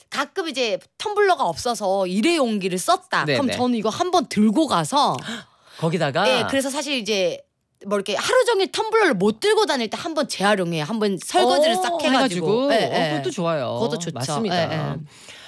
가끔 이제 텀블러가 없어서 일회용기를 썼다. 네, 그럼 저는 이거 한번 들고 가서 거기다가. 예, 그래서 사실 이제 뭐 이렇게 하루 종일 텀블러를 못 들고 다닐 때 한 번 재활용해요. 한 번 설거지를 어, 싹 해가지고. 해가지고. 네, 네. 어, 예. 그것도 좋아요. 그것도 좋죠. 맞습니다. 네,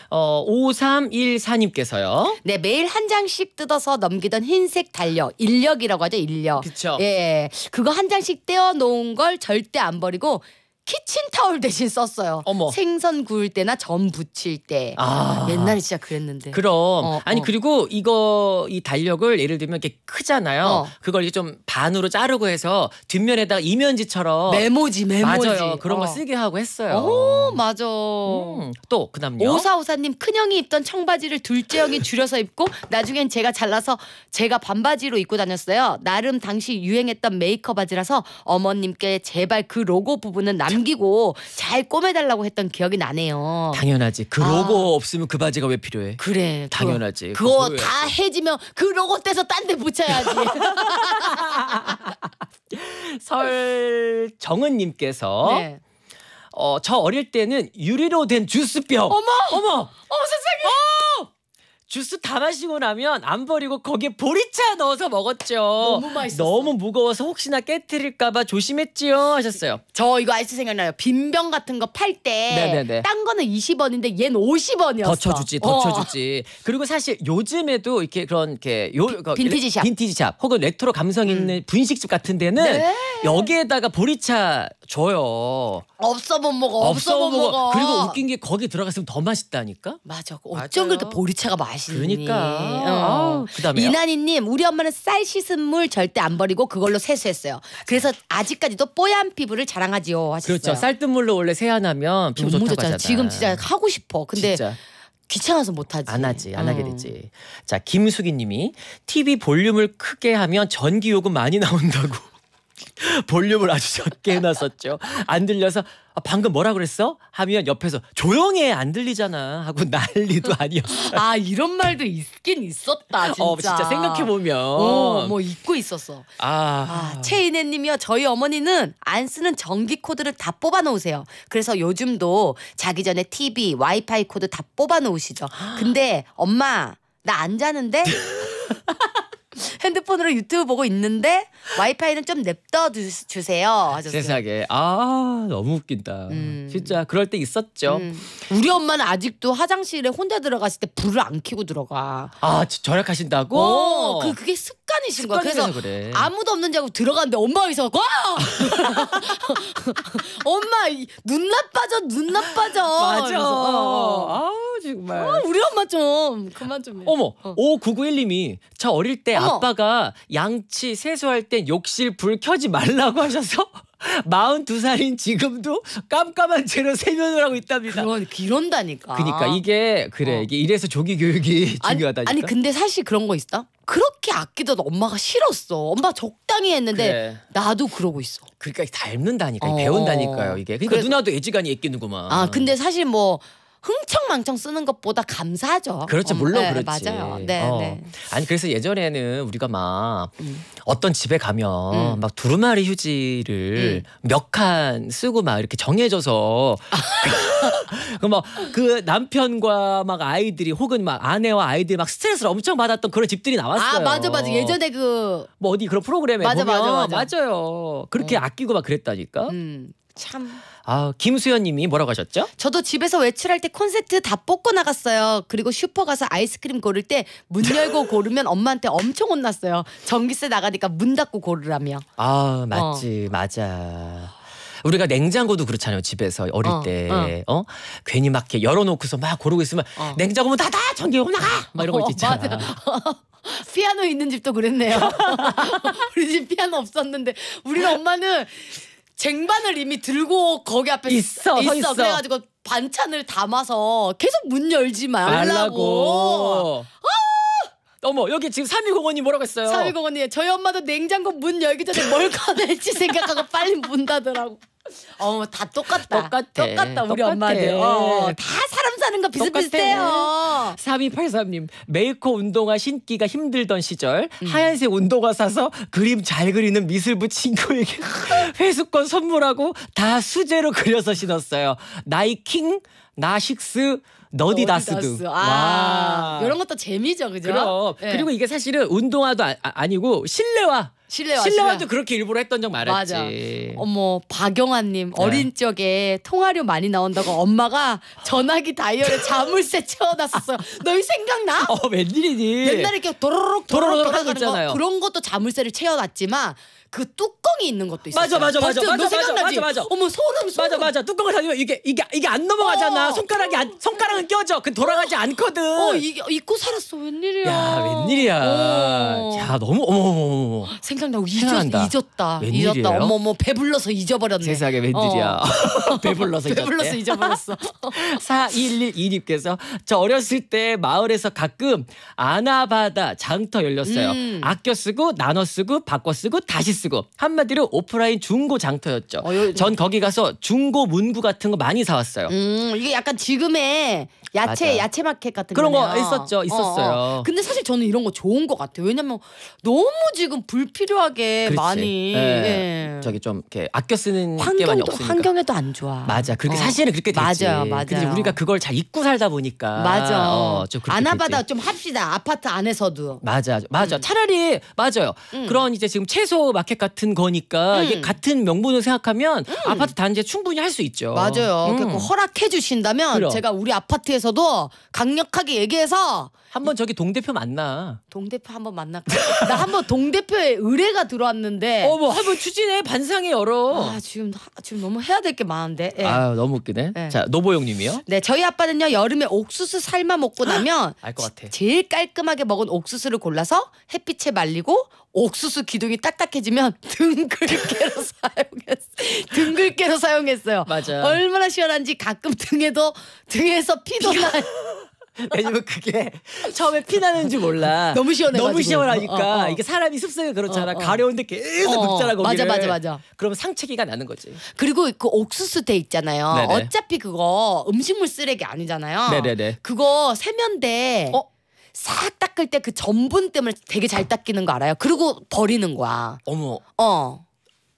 어, 5314님께서요. 네, 매일 한 장씩 뜯어서 넘기던 흰색 달력, 인력이라고 하죠, 인력. 그쵸. 예. 그거 한 장씩 떼어 놓은 걸 절대 안 버리고 키친타올 대신 썼어요. 어머. 생선 구울 때나 전 부칠 때. 아. 옛날에 진짜 그랬는데. 그럼. 어, 아니 어. 그리고 이거 이 달력을 예를 들면 이렇게 크잖아요. 어. 그걸 이제 좀 반으로 자르고 해서 뒷면에다가 이면지처럼 메모지 메모지 맞아요. 그런 거 어. 쓰게 하고 했어요. 오, 맞아. 음. 또 그다음요. 오사오사님 큰형이 입던 청바지를 둘째 형이 줄여서 입고 나중엔 제가 잘라서 제가 반바지로 입고 다녔어요. 나름 당시 유행했던 메이커 바지라서 어머님께 제발 그 로고 부분은 남 남기고 잘 꼬매달라고 했던 기억이 나네요. 당연하지. 그 로고 아. 없으면 그 바지가 왜 필요해? 그래. 당연하지. 그거, 그거 다 해지면 그 로고 떼서 딴 데 붙여야지. 설정은님께서 네. 어, 저 어릴 때는 유리로 된 주스병. 어머! 어머! 어머 세상에! 어! 주스 다 마시고 나면 안 버리고 거기에 보리차 넣어서 먹었죠. 너무 맛있어. 너무 무거워서 혹시나 깨뜨릴까봐 조심했지요 하셨어요. 저 이거 아이스 생각나요. 빈병 같은 거 팔 때 딴 거는 20원인데 얘는 50원이었어. 더 쳐주지, 더 어. 쳐주지. 그리고 사실 요즘에도 이렇게 그런 이렇게 요 그 빈, 티지 샵, 빈티지 샵 혹은 레트로 감성 있는 음. 분식집 같은 데는 네. 여기에다가 보리차 줘요. 없어 못 먹어. 없어, 없어 못, 못 먹어. 먹어. 그리고 웃긴 게 거기 들어갔으면 더 맛있다니까. 맞아. 어쩜 맞 그렇게 보리차가 맛있 맛있니? 그러니까. 어. 그다음에 이난이님 우리 엄마는 쌀 씻은 물 절대 안 버리고 그걸로 세수했어요. 그래서 아직까지도 뽀얀 피부를 자랑하지요 하셨어요. 그렇죠. 쌀뜨 물로 원래 세안하면 피부 음, 좋다고 좋잖아. 하잖아. 지금 진짜 하고 싶어. 근데 진짜. 귀찮아서 못하지. 안 하지. 안 어. 하게 되지. 자 김수기님이 TV 볼륨을 크게 하면 전기요금 많이 나온다고. 볼륨을 아주 적게 해놨었죠. 안 들려서 아, 방금 뭐라 그랬어? 하면 옆에서 조용해 안 들리잖아 하고 난리도 아니었어. 아 이런 말도 있긴 있었다 진짜. 어, 진짜 생각해 보면. 어, 뭐 잊고 있었어. 아, 아 최인혜님이요 저희 어머니는 안 쓰는 전기 코드를 다 뽑아 놓으세요. 그래서 요즘도 자기 전에 TV 와이파이 코드 다 뽑아 놓으시죠. 근데 엄마 나 안 자는데. 핸드폰으로 유튜브 보고 있는데 와이파이는 좀 냅둬 주세요. 하셨어요. 세상에 아 너무 웃긴다. 음. 진짜 그럴 때 있었죠. 음. 우리 엄마는 아직도 화장실에 혼자 들어갔을 때 불을 안 켜고 들어가. 아 절약하신다고? 어, 그 그게 습관이신 거야. 그래서 그래. 아무도 없는 지고 들어갔는데 엄마가 있어. 와! 엄마 눈 나빠져 눈 나빠져. 맞아. 어. 어. 아 정말. 어, 우리 엄마 좀 그만 좀. 해. 어머 어. 5991님이 저 어릴 때 아, 어머. 아빠가 양치 세수할 땐 욕실 불 켜지 말라고 하셔서 42살인 지금도 깜깜한 채로 세면을 하고 있답니다. 그런 이런다니까. 그러니까 이게 그래. 어. 이게 이래서 조기 교육이 중요하다니까. 아니 근데 사실 그런 거있어 그렇게 아끼던 엄마가 싫었어. 엄마 적당히 했는데 그래. 나도 그러고 있어. 그러니까 닮는다니까. 어. 배운다니까요, 이게. 그러니까 그래서, 누나도 애지간히 아끼는구만. 아, 근데 사실 뭐 흥청망청 쓰는 것보다 감사하죠. 그렇죠. 어, 물론 네, 그렇지. 맞아요. 네, 어. 네. 아니 그래서 예전에는 우리가 막 음. 어떤 집에 가면 음. 막 두루마리 휴지를 음. 몇칸 쓰고 막 이렇게 정해져서 그막그 그 남편과 막 아이들이 혹은 막 아내와 아이들이 막 스트레스를 엄청 받았던 그런 집들이 나왔어요. 아 맞아 맞아. 예전에 그 뭐 어디 그런 프로그램에 맞아, 보면 맞아, 맞아. 맞아요. 그렇게 어. 아끼고 막 그랬다니까. 음, 참. 아, 김수현 님이 뭐라고 하셨죠? 저도 집에서 외출할 때 콘센트 다 뽑고 나갔어요. 그리고 슈퍼 가서 아이스크림 고를 때 문 열고 고르면 엄마한테 엄청 혼났어요. 전기세 나가니까 문 닫고 고르라며. 아, 맞지. 어. 맞아. 우리가 냉장고도 그렇잖아요 집에서 어릴 어, 때 어. 어. 괜히 막 이렇게 열어놓고서 막 고르고 있으면 어. 냉장고 문 닫아 전기 오나가 막 이런 거 어, 있잖아 피아노 있는 집도 그랬네요 우리 집 피아노 없었는데 우리 엄마는 쟁반을 이미 들고 거기 앞에 있어, 있어. 있어. 그래가지고 반찬을 담아서 계속 문 열지 말라고. 말라고. 아! 어머 여기 지금 3205님 뭐라고 했어요? 3205님 저희 엄마도 냉장고 문 열기 전에 뭘 꺼낼지 생각하고 빨리 문 닫으라고. 어머 뭐 다 똑같다. 똑같아. 똑같다 우리 엄마들. 어, 다 사람 사는 거 비슷비슷해요. 3283님 메이커 운동화 신기가 힘들던 시절 음. 하얀색 운동화 사서 그림 잘 그리는 미술부 친구에게 회수권 선물하고 다 수제로 그려서 신었어요. 나이킹, 나식스, 너디다스도. 너디 아, 이런 것도 재미죠, 그죠? 그럼. 네. 그리고 이게 사실은 운동화도 아, 아 아니고 실내화. 실내 실내 완도 그렇게 일부러 했던 적말았지 맞아. 어머 박영환님 네. 어린 적에 통화료 많이 나온다고 엄마가 전화기 다이얼에 자물쇠 채워놨었어요. 너희 생각나? 어 웬일이니? 옛날에 이렇게 도로록 도로록, 로 하는 잖아요 그런 것도 자물쇠를 채워놨지만 그 뚜껑이 있는 것도 있어. 맞아 맞아 맞아 맞아 맞아, 맞아 맞아 어머 소름 소름. 맞아 맞아 뚜껑을 닫으면 이게 이게 이게 안 넘어가잖아. 어, 손가락이 안 손가락은 껴져. 그 돌아가지 어, 않거든. 어 이게 잊고 살았어. 웬일이야. 야 웬일이야. 어. 야 너무 어머 어머 어머. 생각나고 잊었다. 잊었다. 웬일이에요? 잊었다. 어머 어머 배불러서 잊어버렸네. 세상에 웬일이야. 어. 배불러서 배불러서 잊어버렸어. 4112님께서 저 어렸을 때 마을에서 가끔 아나바다 장터 열렸어요. 음. 아껴 쓰고 나눠 쓰고 바꿔 쓰고 다시 쓰고 쓰고 한마디로 오프라인 중고 장터였죠. 어, 요, 전 거기 가서 중고 문구 같은 거 많이 사왔어요. 음, 이게 약간 지금의 야채 맞아. 야채 마켓 같은 그런 거네요. 거 있었죠, 있었어요. 어, 어. 근데 사실 저는 이런 거 좋은 것 같아요. 왜냐면 너무 지금 불필요하게 그렇지. 많이 네. 예. 저기 좀 이렇게 아껴 쓰는 환경도, 게 많이 없으니까 환경에도 안 좋아. 맞아. 그렇게 어. 사실은 그렇게 되지. 맞아요, 맞아요. 근데 우리가 그걸 잘 잊고 살다 보니까 맞아. 어, 아나바다 좀 합시다. 아파트 안에서도 맞아, 맞아. 음. 차라리 맞아요. 음. 그런 이제 지금 채소 마켓 주택 같은 거니까 음. 이게 같은 명분을 생각하면 음. 아파트 단지 에 충분히 할 수 있죠. 맞아요. 그러니까 음. 허락해 주신다면 그럼. 제가 우리 아파트에서도 강력하게 얘기해서 한번 저기 동대표 만나. 동대표 한번 만날까? 나 한번 동대표의 의뢰가 들어왔는데. 어머, 한번 추진해 반상회 열어. 아 지금 지금 너무 해야 될 게 많은데. 예. 아 너무 웃기네. 예. 자 노보영님이요. 네 저희 아빠는요 여름에 옥수수 삶아 먹고 나면 알것 같아. 제일 깔끔하게 먹은 옥수수를 골라서 햇빛에 말리고 옥수수 기둥이 딱딱해지면 등글개로 사용했 등글개로 사용했어요. 맞아. 얼마나 시원한지 가끔 등에도 등에서 피도 나. 왜냐면 그게 처음에 피나는 줄 몰라. 너무 시원해. 너무 시원하니까 어, 어. 이게 사람이 습성이 그렇잖아. 어, 어. 가려운데 계속 긁잖아 어, 거기를. 맞아 맞아 맞아. 그럼 상체기가 나는 거지. 그리고 그 옥수수 대 있잖아요. 네네. 어차피 그거 음식물 쓰레기 아니잖아요. 네네네. 그거 세면대. 어? 싹 닦을 때 그전분 때문에 되게 잘 닦이는 거 알아요? 그리고 버리는 거야. 어머. 어.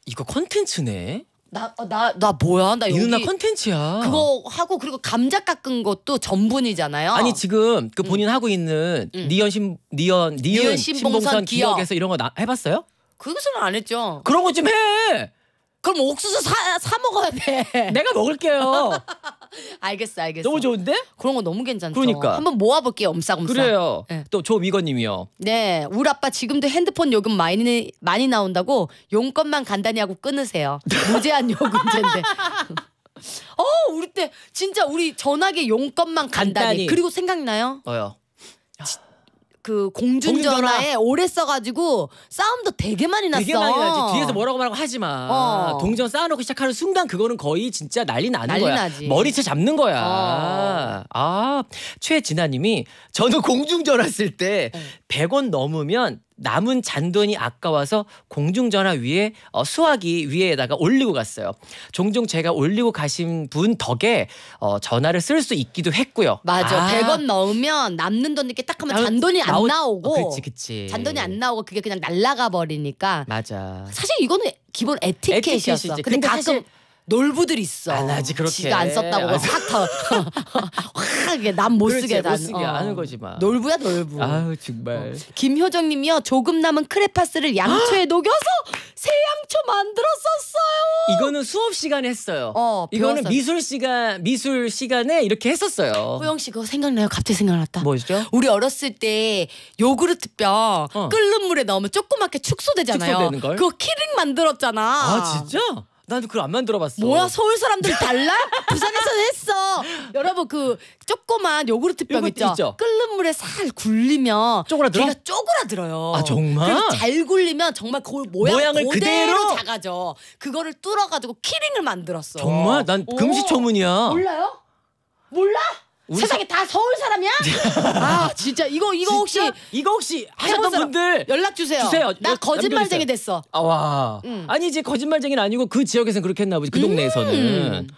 이거 컨텐츠네. 나 나나 어, 나, 나 뭐야? 나 여기 누나 컨텐츠야. 그거 하고 그리고 감자 깎은 것도 전분이잖아요. 아니 지금 그 음. 본인 음. 하고 있는 니연신니연 음. 니은, 신봉선, 기억. 기억에서 이런 거 나, 해봤어요? 그것은 안 했죠. 그런 거 좀 해. 그럼 옥수수 사, 사 먹어야 돼. 내가 먹을게요. 알겠어, 알겠어. 너무 좋은데? 그런 거 너무 괜찮죠. 그러니까. 한번 모아볼게요, 엄싸엄싸. 그래요. 네. 또 조미건님이요. 네, 우리 아빠 지금도 핸드폰 요금 많이 많이 나온다고 용건만 간단히 하고 끊으세요. 무제한 요금제인데. 어, 우리 때 진짜 우리 전화기 용건만 간단히. 간단히. 그리고 생각나요? 뭐요? 그 공중전화에 공중전화. 오래 써가지고 싸움도 되게 많이 났어. 되게 많이 나지. 뒤에서 뭐라고 말하고 하지 마. 어. 동전 쌓아놓고 시작하는 순간 그거는 거의 진짜 난리 나는 난리 거야. 나지. 머리채 잡는 거야. 어. 아 최진아님이 저는 공중전화 쓸 때 100원 넘으면 남은 잔돈이 아까워서 공중전화 위에 어, 수화기 위에다가 올리고 갔어요. 종종 제가 올리고 가신 분 덕에 어, 전화를 쓸 수 있기도 했고요. 맞아. 아. 100원 넣으면 남는 돈 이렇게 딱 하면 아, 잔돈이 안 나오- 나오고 어, 그치 그치. 잔돈이 안 나오고 그게 그냥 날라가 버리니까 맞아. 사실 이거는 기본 에티켓이었어. 에티켓이지. 근데, 근데 가끔 사실 놀부들 있어. 안 하지 그렇게. 지가 안 썼다고 확 터. 확 난못 쓰게 난. 못 쓰게 어. 하는 거지 마. 놀부야 놀부. 아유 정말. 어. 김효정님이요 조금 남은 크레파스를 양초에 녹여서 새양초 만들었었어요 이거는 수업 시간에 했어요. 어, 이거는 배웠어요. 미술 시간 미술 시간에 이렇게 했었어요. 호영 씨 그거 생각나요? 갑자기 생각났다. 뭐죠? 우리 어렸을 때 요구르트 뼈 어. 끓는 물에 넣으면 조그맣게 축소되잖아요. 축소되는 걸? 그거 키링 만들었잖아. 아 진짜? 나도 그걸 안 만들어 봤어. 뭐야 서울 사람들 달라? 부산에서는 했어. 여러분 그 조그만 요구르트 병 요구르트 있죠? 있죠? 끓는 물에 살 굴리면 쪼그라들어? 걔가 쪼그라들어요. 아 정말? 잘 굴리면 정말 그 모양 을 그대로 작아져. 그거를 뚫어가지고 키링을 만들었어. 정말? 난 금시초문이야. 몰라요? 몰라? 세상에 다 서울 사람이야? 아 진짜 이거 이거 혹시 이거 혹시 하셨던 분들 연락 주세요. 주세요. 나 거짓말쟁이 됐어. 아, 와 음. 아니 이제 거짓말쟁이는 아니고 그 지역에서는 그렇게 했나 보지 그 음. 동네에서는.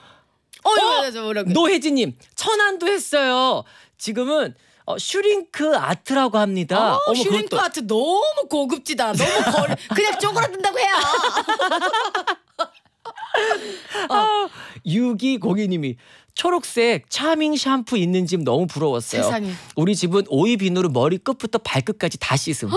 어, 어? 노혜진님 천안도 했어요. 지금은 어, 슈링크 아트라고 합니다. 어, 어머, 슈링크 그것도... 아트 너무 고급지다. 너무 걸 그냥 쪼그라든다고 해요. 어. 6202님이 아, 초록색 차밍 샴푸 있는 집 너무 부러웠어요. 세상에. 우리 집은 오이 비누로 머리 끝부터 발끝까지 다 씻음.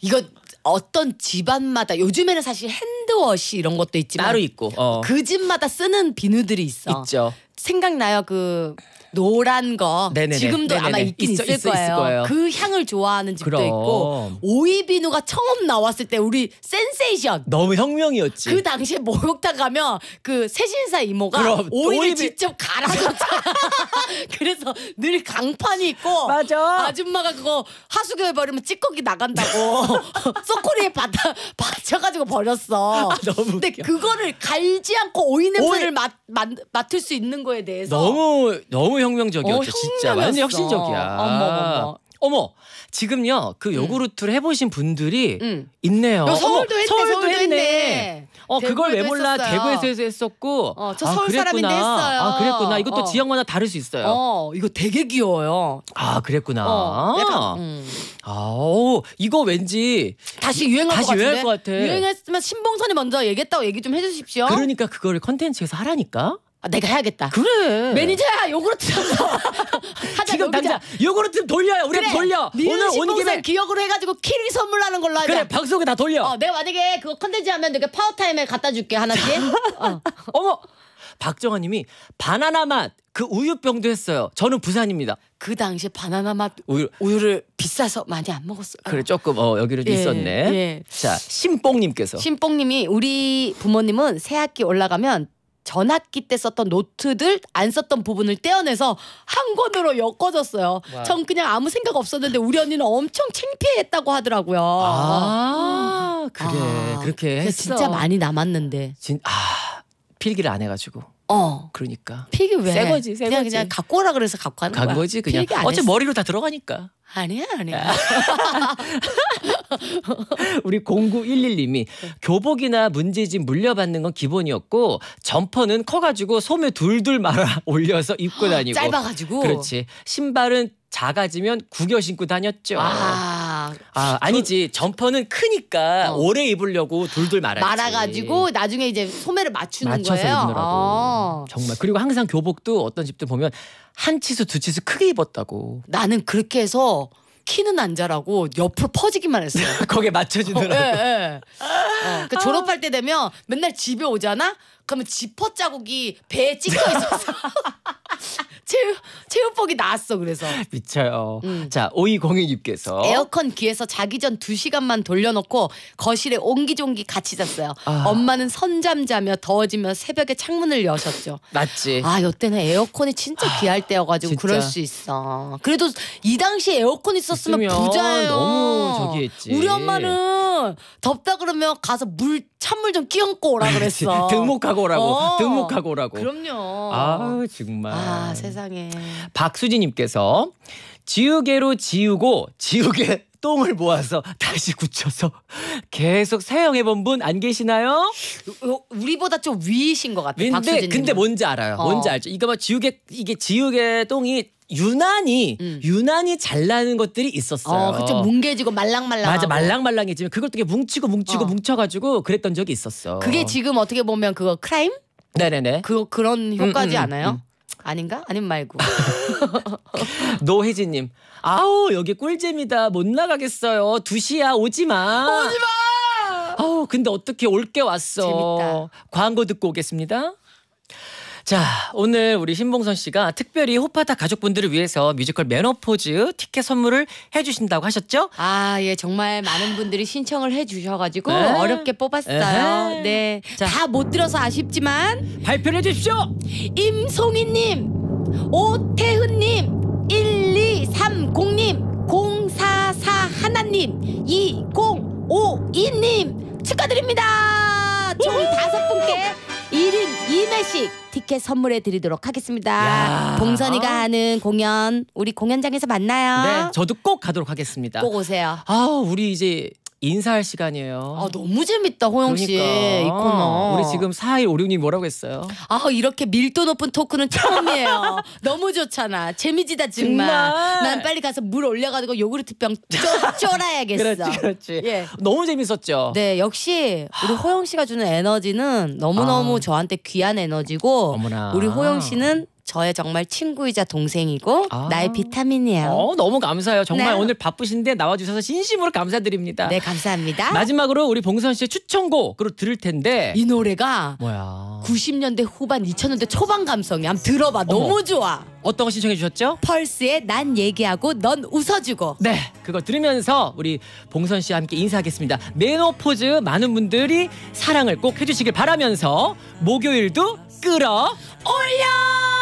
이거 어떤 집안마다 요즘에는 사실 핸드워시 이런 것도 있지만 따로 있고 어. 그 집마다 쓰는 비누들이 있어. 있죠. 생각나요 그 노란 거 네네네. 지금도 네네네. 아마 있긴 있어, 있을, 거예요. 있을, 거예요. 그 향을 좋아하는 집도 그럼. 있고 오이비누가 처음 나왔을 때 우리 센세이션 너무 혁명이었지. 그 당시에 목욕탕 가면 그 세신사 이모가 오이를 오이비... 직접 갈아줬잖아. 그래서 늘 강판이 있고 맞아. 아줌마가 그거 하수구에 버리면 찌꺼기 나간다고 소쿠리에 받아 받쳐가지고 버렸어. 아, 근데 웃겨. 그거를 갈지 않고 오이 냄새를 오이... 맡, 맡, 맡을 수 있는 있는 거에 대해서 너무 너무 혁명적이었죠. 어, 진짜 완전 혁신적이야. 어머, 어머 지금요 그 음. 요구르트를 음. 해보신 분들이 음. 있네요. 어, 서울도 어머, 했네. 서울도, 서울도 했네. 했네. 어 그걸 왜 몰라? 했었어요. 대구에서 했었고. 어저 아, 서울 아, 사람인데 했어요. 아 그랬구나. 이것도 어. 지역마다 다를 수 있어요. 어 이거 되게 귀여워요. 아 그랬구나. 어, 음. 아오 이거 왠지 다시 유행할 다시 것 같은데. 유행할 것 같아. 유행했으면 신봉선이 먼저 얘기했다고 얘기 좀 해주십시오. 그러니까 그거를 컨텐츠에서 하라니까. 아, 내가 해야겠다. 그래. 매니저야 요구르트 하자 지금 당장 요구르트 돌려 우리 그래. 돌려. 오늘 온 김에 기억으로 해가지고 키를 선물하는 걸로 하자. 그래 방송에 다 돌려. 어, 내가 만약에 그거 컨텐츠 하면 이렇 파워타임에 갖다 줄게 하나씩. 어. 어머 박정아님이 바나나 맛. 그 우유병도 했어요. 저는 부산입니다. 그 당시 바나나 맛 우유, 우유를 비싸서 많이 안 먹었어요. 그래 조금 어 여기로 예, 있었네. 예. 자 심뽕님께서 심뽕님이 우리 부모님은 새 학기 올라가면 전학기 때 썼던 노트들 안 썼던 부분을 떼어내서 한 권으로 엮어줬어요. 와. 전 그냥 아무 생각 없었는데 우리 언니는 엄청 창피했다고 하더라고요. 아, 아. 그래 아, 그렇게 했어. 진짜 많이 남았는데. 진, 아. 필기를 안 해가지고. 어. 그러니까. 필기 왜? 새 거지, 새 그냥, 거지. 그냥 갖고 오라 그래서 갖고 하는 간 거지 그냥. 어째 머리로 다 들어가니까. 아니야, 아니야. 아. 우리 0911님이 교복이나 문제집 물려받는 건 기본이었고 점퍼는 커가지고 소매 둘둘 말아 올려서 입고 다니고 짧아가지고 그렇지 신발은 작아지면 구겨 신고 다녔죠. 아아 아니지 점퍼는 크니까 어. 오래 입으려고 돌돌 말았 말아가지고 나중에 이제 소매를 맞추는 맞춰서 거예요. 입느라고. 어. 정말 그리고 항상 교복도 어떤 집들 보면 한 치수 두 치수 크게 입었다고. 나는 그렇게 해서 키는 안 자라고 옆으로 퍼지기만 했어요. 거기에 맞춰주느라고. 어, 예, 예. 어, 그 아. 졸업할 때 되면 맨날 집에 오잖아. 그러면 지퍼 자국이 배에 찍혀 있었어. 체육 체육복이 나왔어 그래서 미쳐요. 음. 자 5202님께서 에어컨 귀에서 자기 전 2시간만 돌려놓고 거실에 옹기종기 같이 잤어요. 아. 엄마는 선잠 자며 더워지면 새벽에 창문을 여셨죠. 맞지. 아 요때는 에어컨이 진짜 아, 귀할 때여가지고 그럴 수 있어. 그래도 이 당시에 에어컨 있었으면 부자예요. 너무 저기했지. 우리 엄마는 나는 덥다 그러면 가서 물 찬물 좀 끼얹고 오라 그랬어. 등목하고 오라고. 어. 등목하고 오라고. 그럼요. 아 정말. 아 세상에. 박수진님께서 지우개로 지우고 지우개 똥을 모아서 다시 굳혀서 계속 사용해본 분 안 계시나요? 어, 어, 우리보다 좀 위이신 것 같아요. 근데 근데 뭔지 알아요. 어. 뭔지 알죠. 이거 막 뭐 지우개 이게 지우개 똥이 유난히 음. 유난히 잘 나는 것들이 있었어요. 어, 그쵸 뭉개지고 말랑말랑. 맞아 말랑말랑해지면 그걸 되게 뭉치고 뭉치고 어. 뭉쳐가지고 그랬던 적이 있었어. 그게 지금 어떻게 보면 그거 크라임? 네네네. 그 그런 음, 효과지 음, 음, 않아요? 음. 아닌가? 아님 말고. 노혜진님, 아우 여기 꿀잼이다 못 나가겠어요. 2 시야 오지 마. 오지 마. 아우 근데 어떻게 올게 왔어. 재밌다. 광고 듣고 오겠습니다. 자, 오늘 우리 신봉선 씨가 특별히 호파타 가족분들을 위해서 뮤지컬 매너포즈 티켓 선물을 해주신다고 하셨죠? 아, 예, 정말 많은 분들이 신청을 해주셔가지고 네. 어렵게 뽑았어요. 네. 다 못 들어서 아쉽지만 발표를 해주십시오! 임송이님 오태훈님, 1230님, 0 4 4나님 2052님 축하드립니다! 총 다섯 분께 1인 2매씩 티켓 선물해 드리도록 하겠습니다. 야. 봉선이가 하는 공연 우리 공연장에서 만나요. 네, 저도 꼭 가도록 하겠습니다. 꼭 오세요. 아, 우리 이제 인사할 시간이에요. 아 너무 재밌다 호영 그러니까. 씨이 코너. 우리 지금 4156님 뭐라고 했어요? 아 이렇게 밀도 높은 토크는 처음이에요. 너무 좋잖아. 재미지다 정말. 정말. 난 빨리 가서 물 올려가지고 요구르트 병 쫄아야겠어. 그렇지 그렇지. 예. 너무 재밌었죠. 네 역시 우리 호영 씨가 주는 에너지는 너무너무 아. 저한테 귀한 에너지고 어머나. 우리 호영 씨는 저의 정말 친구이자 동생이고 아. 나의 비타민이에요. 어, 너무 감사해요. 정말 네. 오늘 바쁘신데 나와주셔서 진심으로 감사드립니다. 네 감사합니다. 마지막으로 우리 봉선 씨의 추천곡 그리 들을 텐데 이 노래가 뭐야? 90년대 후반 2000년대 초반 감성이 한번 들어봐. 어머. 너무 좋아. 어떤 거 신청해 주셨죠? 펄스의 난 얘기하고 넌 웃어주고. 네, 그거 들으면서 우리 봉선 씨와 함께 인사하겠습니다. 메노포즈 많은 분들이 사랑을 꼭 해주시길 바라면서 목요일도 끌어 올려!